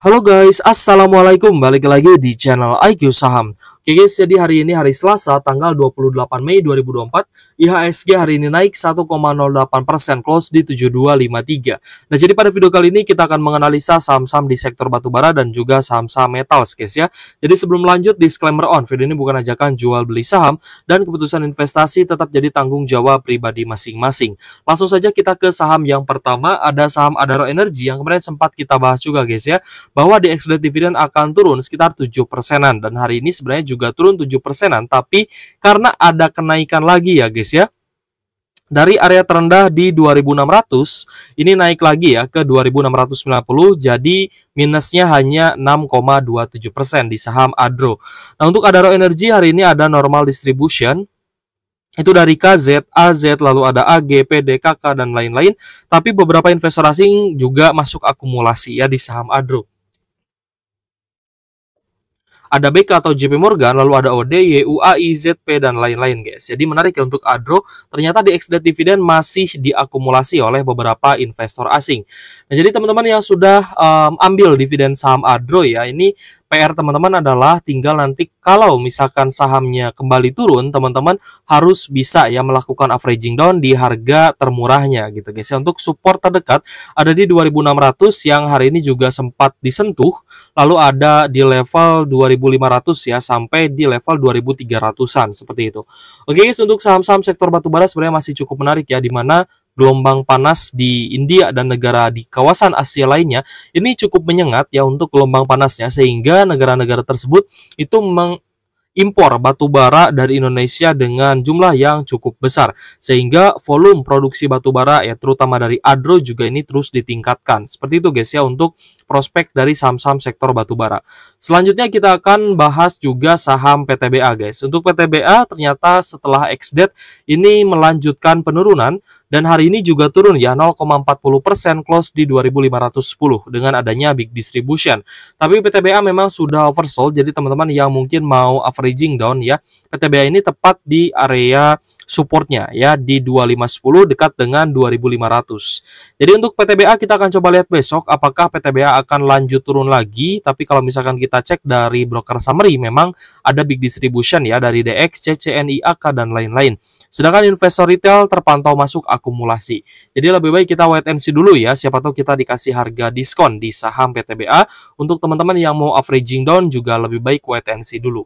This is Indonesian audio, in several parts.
Halo guys, Assalamualaikum, balik lagi di channel IQ Saham Oke guys, jadi hari ini hari Selasa tanggal 28 Mei 2024 IHSG hari ini naik 1,08% close di 7253 Nah jadi pada video kali ini kita akan menganalisa saham-saham di sektor batubara dan juga saham-saham metals guys ya Jadi sebelum lanjut, disclaimer on, video ini bukan ajakan jual beli saham Dan keputusan investasi tetap jadi tanggung jawab pribadi masing-masing Langsung saja kita ke saham yang pertama, ada saham Adaro Energy yang kemarin sempat kita bahas juga guys ya bahwa di excess dividend akan turun sekitar 7 persenan dan hari ini sebenarnya juga turun 7 persenan tapi karena ada kenaikan lagi ya guys ya dari area terendah di 2600 ini naik lagi ya ke 2690 jadi minusnya hanya 6,27 persen di saham Adro. Nah untuk Adaro Energy hari ini ada normal distribution itu dari KZ, AZ, lalu ada AG, PDKK, dan lain-lain. Tapi beberapa investor asing juga masuk akumulasi ya di saham Adro ada BK atau JP Morgan, lalu ada ODE, UAI, ZP, dan lain-lain guys. Jadi menarik ya untuk ADRO, ternyata di XD dividen masih diakumulasi oleh beberapa investor asing. Nah, jadi teman-teman yang sudah um, ambil dividen saham ADRO ya, ini PR teman-teman adalah tinggal nanti kalau misalkan sahamnya kembali turun, teman-teman harus bisa ya melakukan averaging down di harga termurahnya gitu guys. Ya. untuk support terdekat ada di 2600 yang hari ini juga sempat disentuh, lalu ada di level 2500 ya sampai di level 2300-an seperti itu. Oke guys, untuk saham-saham sektor batubara sebenarnya masih cukup menarik ya di mana gelombang panas di India dan negara di kawasan Asia lainnya ini cukup menyengat ya untuk gelombang panasnya sehingga negara-negara tersebut itu meng impor batu bara dari Indonesia dengan jumlah yang cukup besar sehingga volume produksi batu bara ya terutama dari Adro juga ini terus ditingkatkan. Seperti itu guys ya untuk prospek dari saham-saham sektor batubara. Selanjutnya kita akan bahas juga saham PTBA guys. Untuk PTBA ternyata setelah ex-date ini melanjutkan penurunan dan hari ini juga turun ya 0,40% close di 2510 dengan adanya big distribution. Tapi PTBA memang sudah oversold jadi teman-teman yang mungkin mau averaging down ya, PTBA ini tepat di area supportnya ya di 2510 dekat dengan 2500. Jadi untuk PTBA kita akan coba lihat besok apakah PTBA akan lanjut turun lagi tapi kalau misalkan kita cek dari broker summary memang ada big distribution ya dari DX, CCNI, AK dan lain-lain. Sedangkan investor retail terpantau masuk akumulasi. Jadi lebih baik kita wait and see dulu ya, siapa tahu kita dikasih harga diskon di saham PTBA. Untuk teman-teman yang mau averaging down juga lebih baik wait and see dulu.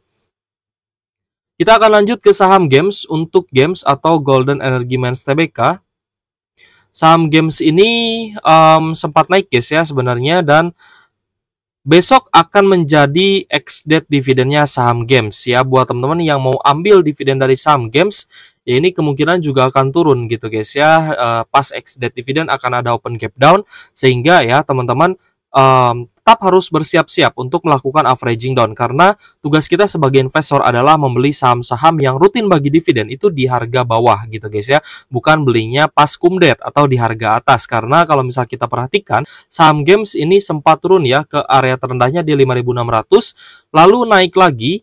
Kita akan lanjut ke saham games untuk games atau Golden Energy Mines TBK. Saham games ini um, sempat naik guys ya sebenarnya dan besok akan menjadi ex date dividennya saham games ya buat teman-teman yang mau ambil dividen dari saham games ya ini kemungkinan juga akan turun gitu guys ya uh, pas ex date dividen akan ada open gap down sehingga ya teman-teman um, tetap harus bersiap-siap untuk melakukan averaging down karena tugas kita sebagai investor adalah membeli saham-saham yang rutin bagi dividen itu di harga bawah gitu guys ya, bukan belinya pas cum date atau di harga atas karena kalau misal kita perhatikan saham games ini sempat turun ya ke area terendahnya di 5600 lalu naik lagi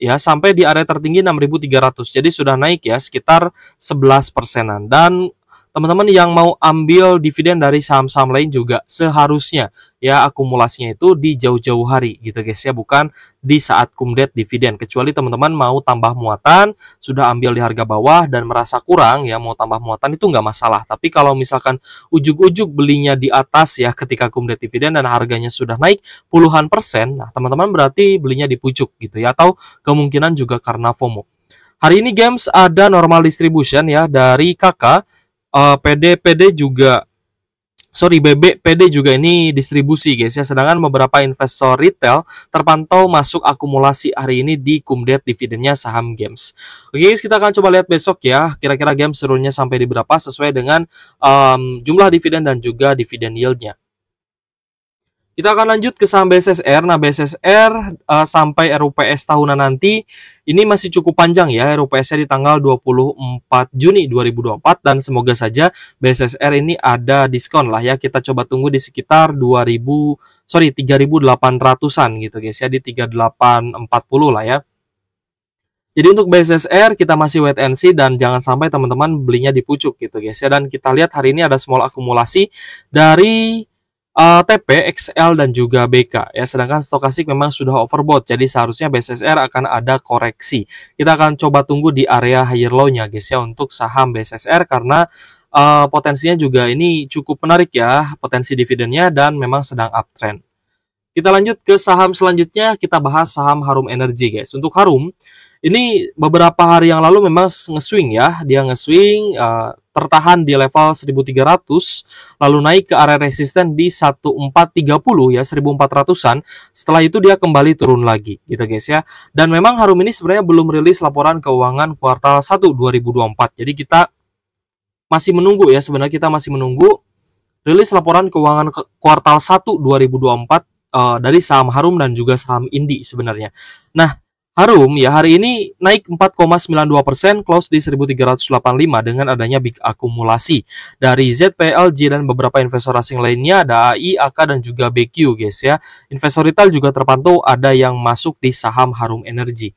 ya sampai di area tertinggi 6300. Jadi sudah naik ya sekitar 11 persenan dan teman-teman yang mau ambil dividen dari saham-saham lain juga seharusnya ya akumulasinya itu di jauh-jauh hari gitu guys ya bukan di saat kumdet dividen kecuali teman-teman mau tambah muatan sudah ambil di harga bawah dan merasa kurang ya mau tambah muatan itu nggak masalah tapi kalau misalkan ujuk-ujuk belinya di atas ya ketika kumdet dividen dan harganya sudah naik puluhan persen nah teman-teman berarti belinya di pucuk gitu ya atau kemungkinan juga karena FOMO Hari ini games ada normal distribution ya dari kakak uh, eh, PD PD juga sorry BB PD juga ini distribusi guys ya sedangkan beberapa investor retail terpantau masuk akumulasi hari ini di kumdet dividennya saham games oke guys kita akan coba lihat besok ya kira-kira game serunya sampai di berapa sesuai dengan um, jumlah dividen dan juga dividen yieldnya kita akan lanjut ke saham BSSR. Nah, BSSR uh, eh, sampai RUPS tahunan nanti ini masih cukup panjang ya RUPS-nya di tanggal 24 Juni 2024 dan semoga saja BSSR ini ada diskon lah ya. Kita coba tunggu di sekitar 2000 sorry 3800-an gitu guys ya di 3840 lah ya. Jadi untuk BSSR kita masih wait and see dan jangan sampai teman-teman belinya di pucuk gitu guys ya. Dan kita lihat hari ini ada small akumulasi dari uh, eh, TP, XL, dan juga BK. Ya, sedangkan stokastik memang sudah overbought, jadi seharusnya BSSR akan ada koreksi. Kita akan coba tunggu di area higher low-nya, guys ya, untuk saham BSSR karena uh, potensinya juga ini cukup menarik ya, potensi dividennya dan memang sedang uptrend. Kita lanjut ke saham selanjutnya, kita bahas saham Harum Energy, guys. Untuk Harum, ini beberapa hari yang lalu memang ngeswing, ya, dia ngeswing. uh, tertahan di level 1300 lalu naik ke area resisten di 1430 ya 1400-an setelah itu dia kembali turun lagi gitu guys ya dan memang Harum ini sebenarnya belum rilis laporan keuangan kuartal 1 2024 jadi kita masih menunggu ya sebenarnya kita masih menunggu rilis laporan keuangan kuartal 1 2024 uh, dari saham Harum dan juga saham Indi sebenarnya nah Harum ya hari ini naik 4,92 persen, close di 1385 dengan adanya big akumulasi dari ZPLG dan beberapa investor asing lainnya ada AI, AK dan juga BQ guys ya. Investor retail juga terpantau ada yang masuk di saham Harum Energy.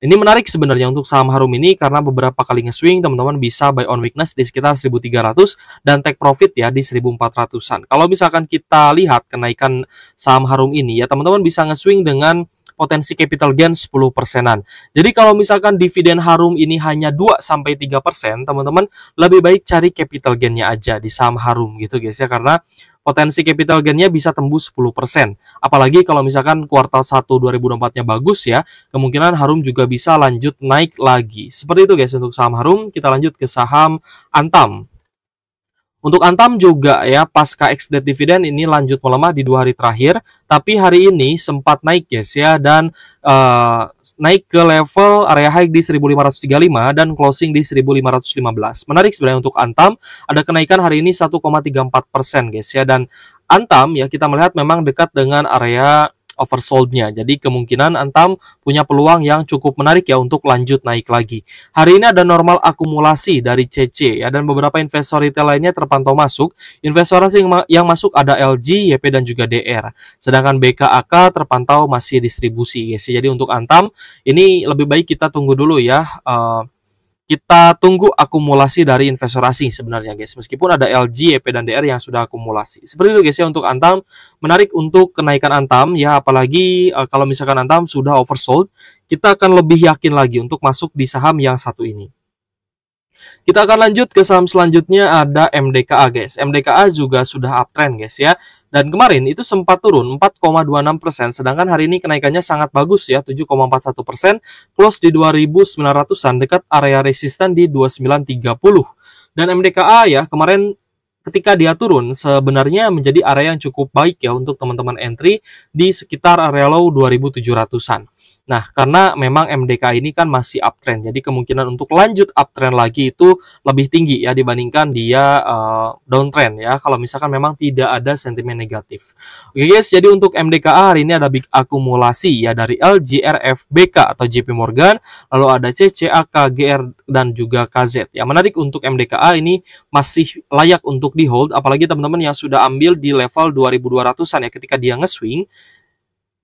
Ini menarik sebenarnya untuk saham Harum ini karena beberapa kali nge-swing teman-teman bisa buy on weakness di sekitar 1300 dan take profit ya di 1400-an. Kalau misalkan kita lihat kenaikan saham Harum ini ya teman-teman bisa nge-swing dengan potensi capital gain 10 persenan. Jadi kalau misalkan dividen harum ini hanya 2-3 persen, teman-teman lebih baik cari capital gainnya aja di saham harum gitu guys ya, karena potensi capital gainnya bisa tembus 10%. persen. Apalagi kalau misalkan kuartal 1 2024-nya bagus ya, kemungkinan Harum juga bisa lanjut naik lagi. Seperti itu guys untuk saham Harum, kita lanjut ke saham Antam. Untuk Antam juga ya pasca ex-date ini lanjut melemah di dua hari terakhir, tapi hari ini sempat naik guys ya dan uh, naik ke level area high di 1535 dan closing di 1515. Menarik sebenarnya untuk Antam ada kenaikan hari ini 1,34 persen guys ya dan Antam ya kita melihat memang dekat dengan area oversoldnya. Jadi kemungkinan Antam punya peluang yang cukup menarik ya untuk lanjut naik lagi. Hari ini ada normal akumulasi dari CC ya dan beberapa investor retail lainnya terpantau masuk. Investor asing yang masuk ada LG, YP dan juga DR. Sedangkan BKAK terpantau masih distribusi Ya. Jadi untuk Antam ini lebih baik kita tunggu dulu ya. Uh, kita tunggu akumulasi dari investor asing sebenarnya guys. Meskipun ada LG, EP dan DR yang sudah akumulasi. Seperti itu guys ya untuk Antam, menarik untuk kenaikan Antam ya apalagi uh, kalau misalkan Antam sudah oversold, kita akan lebih yakin lagi untuk masuk di saham yang satu ini. Kita akan lanjut ke saham selanjutnya ada MDKA guys. MDKA juga sudah uptrend guys ya. Dan kemarin itu sempat turun 4,26%, sedangkan hari ini kenaikannya sangat bagus ya, 7,41%, close di 2.900-an, dekat area resisten di 2930. Dan MDKA ya, kemarin ketika dia turun sebenarnya menjadi area yang cukup baik ya untuk teman-teman entry di sekitar area low 2700-an. Nah, karena memang MDK ini kan masih uptrend, jadi kemungkinan untuk lanjut uptrend lagi itu lebih tinggi ya dibandingkan dia uh, downtrend ya, kalau misalkan memang tidak ada sentimen negatif. Oke guys, jadi untuk MDKA hari ini ada big akumulasi ya dari LGRF, BK atau JP Morgan, lalu ada CCAK GR dan juga KZ. Ya, menarik untuk MDKA ini masih layak untuk di hold, apalagi teman-teman yang sudah ambil di level 2200-an ya, ketika dia ngeswing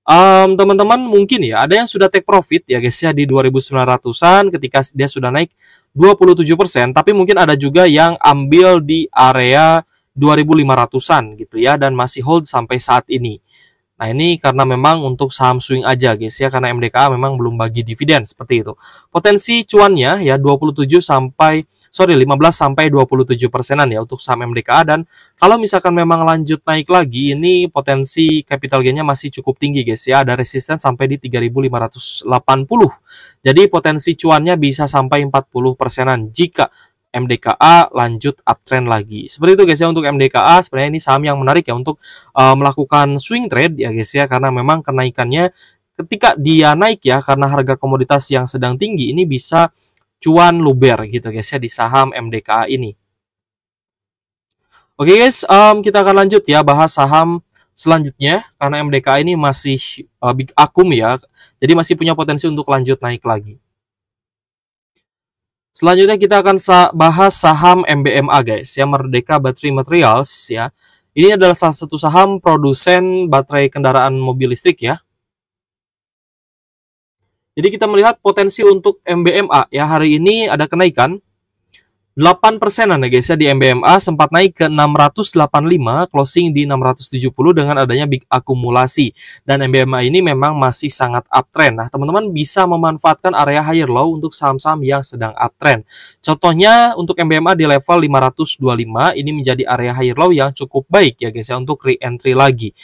teman-teman um, teman mungkin ya ada yang sudah take profit ya guys ya di 2900-an ketika dia sudah naik 27% tapi mungkin ada juga yang ambil di area 2500-an gitu ya dan masih hold sampai saat ini. Nah ini karena memang untuk saham swing aja guys ya karena MDKA memang belum bagi dividen seperti itu. Potensi cuannya ya 27 sampai sorry 15 sampai 27 persenan ya untuk saham MDKA dan kalau misalkan memang lanjut naik lagi ini potensi capital gainnya masih cukup tinggi guys ya ada resisten sampai di 3580. Jadi potensi cuannya bisa sampai 40 persenan jika MDKA lanjut uptrend lagi. Seperti itu guys ya untuk MDKA sebenarnya ini saham yang menarik ya untuk uh, melakukan swing trade ya guys ya karena memang kenaikannya ketika dia naik ya karena harga komoditas yang sedang tinggi ini bisa cuan luber gitu guys ya di saham MDKA ini. Oke okay guys, um, kita akan lanjut ya bahas saham selanjutnya karena MDKA ini masih uh, big akum ya. Jadi masih punya potensi untuk lanjut naik lagi. Selanjutnya kita akan bahas saham MBMA guys, ya Merdeka Battery Materials ya. Ini adalah salah satu saham produsen baterai kendaraan mobil listrik ya. Jadi kita melihat potensi untuk MBMA ya hari ini ada kenaikan Delapan persen nih, ya guys ya di MBMA sempat naik ke 685 closing di 670 dengan adanya big akumulasi dan MBMA ini memang masih sangat uptrend. Nah teman-teman bisa memanfaatkan area higher low untuk saham-saham yang sedang uptrend. Contohnya untuk MBMA di level 525 ini menjadi area higher low yang cukup baik ya guys ya untuk re-entry lagi.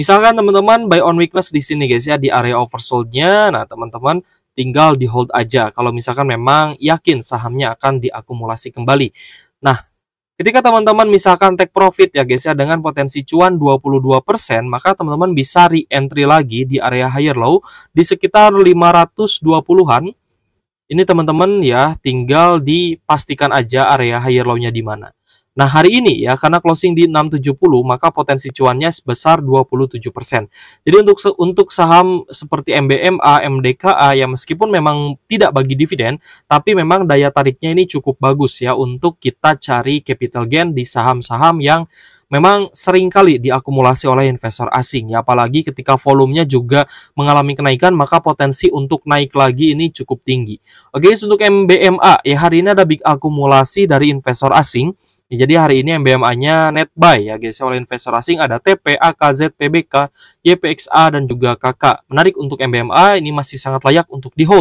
Misalkan teman-teman buy on weakness di sini guys ya di area oversoldnya. Nah teman-teman tinggal di hold aja kalau misalkan memang yakin sahamnya akan diakumulasi kembali. Nah, Ketika teman-teman misalkan take profit ya guys ya dengan potensi cuan 22%, maka teman-teman bisa re-entry lagi di area higher low di sekitar 520-an. Ini teman-teman ya tinggal dipastikan aja area higher low-nya di mana. Nah, hari ini ya karena closing di 670 maka potensi cuannya sebesar 27%. Jadi untuk untuk saham seperti MBMA, MDKA ya meskipun memang tidak bagi dividen tapi memang daya tariknya ini cukup bagus ya untuk kita cari capital gain di saham-saham yang memang seringkali diakumulasi oleh investor asing ya apalagi ketika volumenya juga mengalami kenaikan maka potensi untuk naik lagi ini cukup tinggi. Oke, untuk MBMA ya hari ini ada big akumulasi dari investor asing Ya, jadi hari ini MBMA-nya net buy ya guys oleh investor asing ada TPA, AKZ, PBK, YPXA dan juga KK. Menarik untuk MBMA ini masih sangat layak untuk di hold